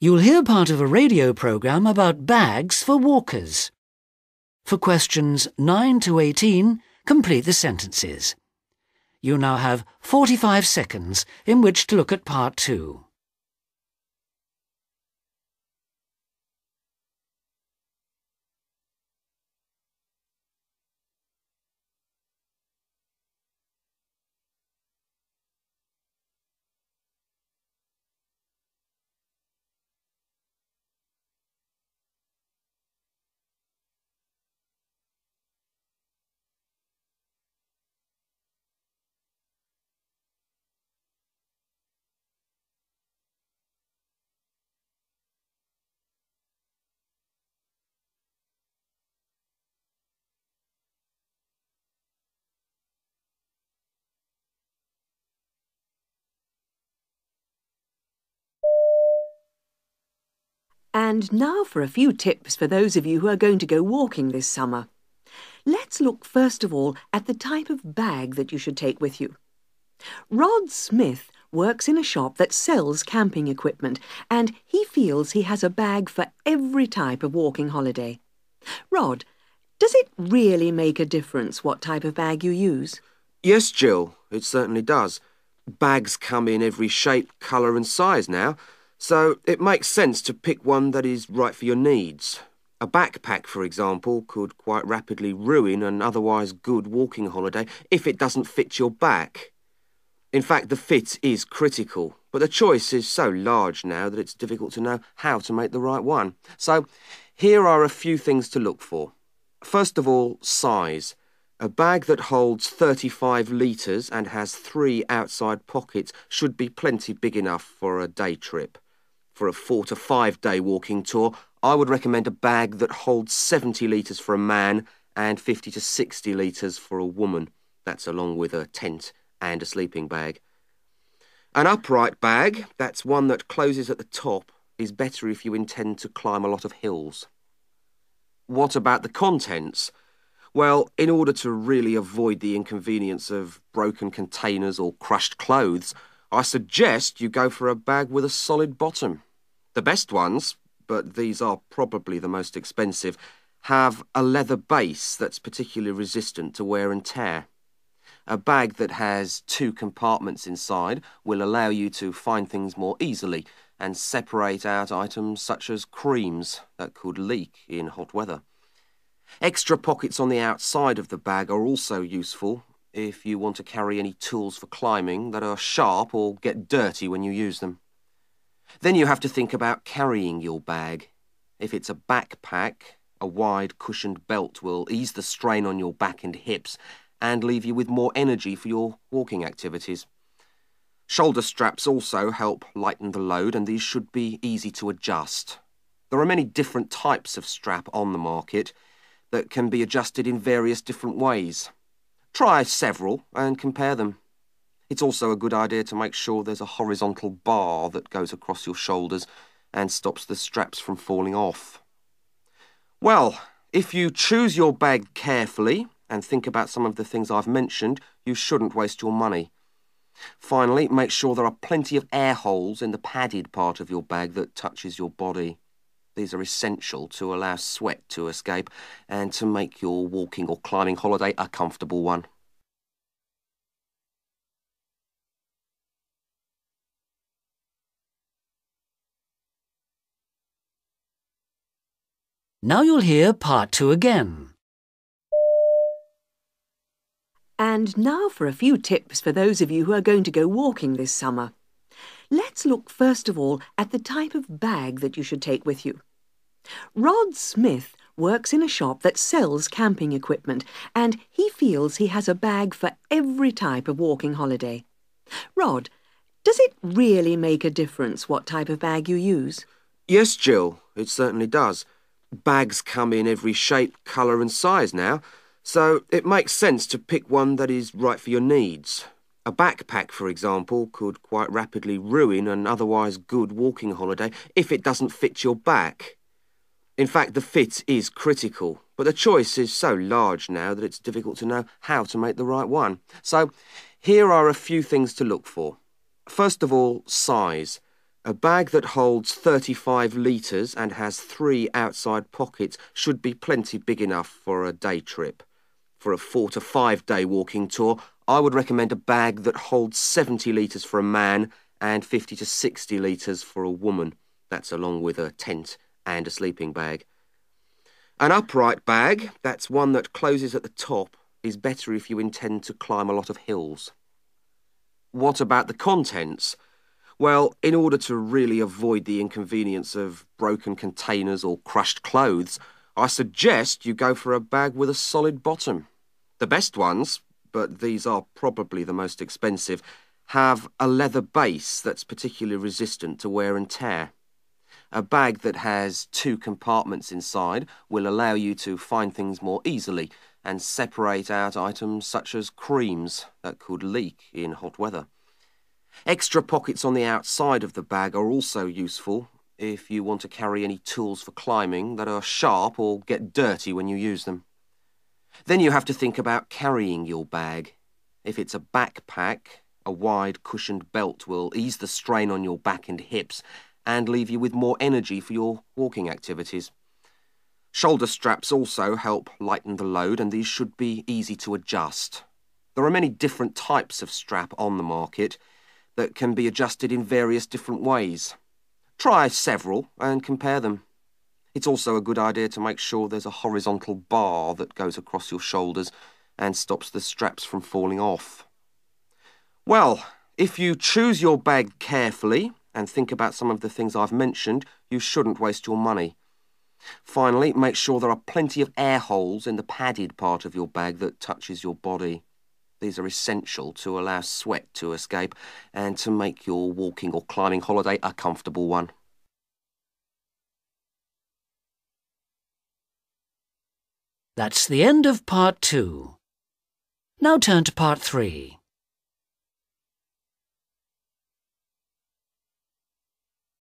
You'll hear part of a radio program about bags for walkers. For questions 9 to 18, complete the sentences. You now have 45 seconds in which to look at part 2. And now for a few tips for those of you who are going to go walking this summer. Let's look first of all at the type of bag that you should take with you. Rod Smith works in a shop that sells camping equipment and he feels he has a bag for every type of walking holiday. Rod, does it really make a difference what type of bag you use? Yes, Jill, it certainly does. Bags come in every shape, colour and size now. So it makes sense to pick one that is right for your needs. A backpack, for example, could quite rapidly ruin an otherwise good walking holiday if it doesn't fit your back. In fact, the fit is critical, but the choice is so large now that it's difficult to know how to make the right one. So here are a few things to look for. First of all, size. A bag that holds 35 litres and has three outside pockets should be plenty big enough for a day trip for a four to five day walking tour, I would recommend a bag that holds 70 litres for a man and 50 to 60 litres for a woman. That's along with a tent and a sleeping bag. An upright bag, that's one that closes at the top, is better if you intend to climb a lot of hills. What about the contents? Well, in order to really avoid the inconvenience of broken containers or crushed clothes, I suggest you go for a bag with a solid bottom. The best ones, but these are probably the most expensive, have a leather base that's particularly resistant to wear and tear. A bag that has two compartments inside will allow you to find things more easily and separate out items such as creams that could leak in hot weather. Extra pockets on the outside of the bag are also useful if you want to carry any tools for climbing that are sharp or get dirty when you use them. Then you have to think about carrying your bag. If it's a backpack, a wide cushioned belt will ease the strain on your back and hips and leave you with more energy for your walking activities. Shoulder straps also help lighten the load, and these should be easy to adjust. There are many different types of strap on the market that can be adjusted in various different ways. Try several and compare them. It's also a good idea to make sure there's a horizontal bar that goes across your shoulders and stops the straps from falling off. Well, if you choose your bag carefully and think about some of the things I've mentioned, you shouldn't waste your money. Finally, make sure there are plenty of air holes in the padded part of your bag that touches your body. These are essential to allow sweat to escape and to make your walking or climbing holiday a comfortable one. Now you'll hear part two again. And now for a few tips for those of you who are going to go walking this summer. Let's look first of all at the type of bag that you should take with you. Rod Smith works in a shop that sells camping equipment and he feels he has a bag for every type of walking holiday. Rod, does it really make a difference what type of bag you use? Yes, Jill, it certainly does. Bags come in every shape, colour, and size now, so it makes sense to pick one that is right for your needs. A backpack, for example, could quite rapidly ruin an otherwise good walking holiday if it doesn't fit your back. In fact, the fit is critical, but the choice is so large now that it's difficult to know how to make the right one. So, here are a few things to look for. First of all, size. A bag that holds 35 litres and has three outside pockets should be plenty big enough for a day trip. For a four to five day walking tour, I would recommend a bag that holds 70 litres for a man and 50 to 60 litres for a woman. That's along with a tent and a sleeping bag. An upright bag, that's one that closes at the top, is better if you intend to climb a lot of hills. What about the contents? Well, in order to really avoid the inconvenience of broken containers or crushed clothes, I suggest you go for a bag with a solid bottom. The best ones, but these are probably the most expensive, have a leather base that's particularly resistant to wear and tear. A bag that has two compartments inside will allow you to find things more easily and separate out items such as creams that could leak in hot weather. Extra pockets on the outside of the bag are also useful if you want to carry any tools for climbing that are sharp or get dirty when you use them. Then you have to think about carrying your bag. If it's a backpack, a wide cushioned belt will ease the strain on your back and hips and leave you with more energy for your walking activities. Shoulder straps also help lighten the load and these should be easy to adjust. There are many different types of strap on the market, that can be adjusted in various different ways. Try several and compare them. It's also a good idea to make sure there's a horizontal bar that goes across your shoulders and stops the straps from falling off. Well, if you choose your bag carefully and think about some of the things I've mentioned, you shouldn't waste your money. Finally, make sure there are plenty of air holes in the padded part of your bag that touches your body. These are essential to allow sweat to escape and to make your walking or climbing holiday a comfortable one. That's the end of part two. Now turn to part three.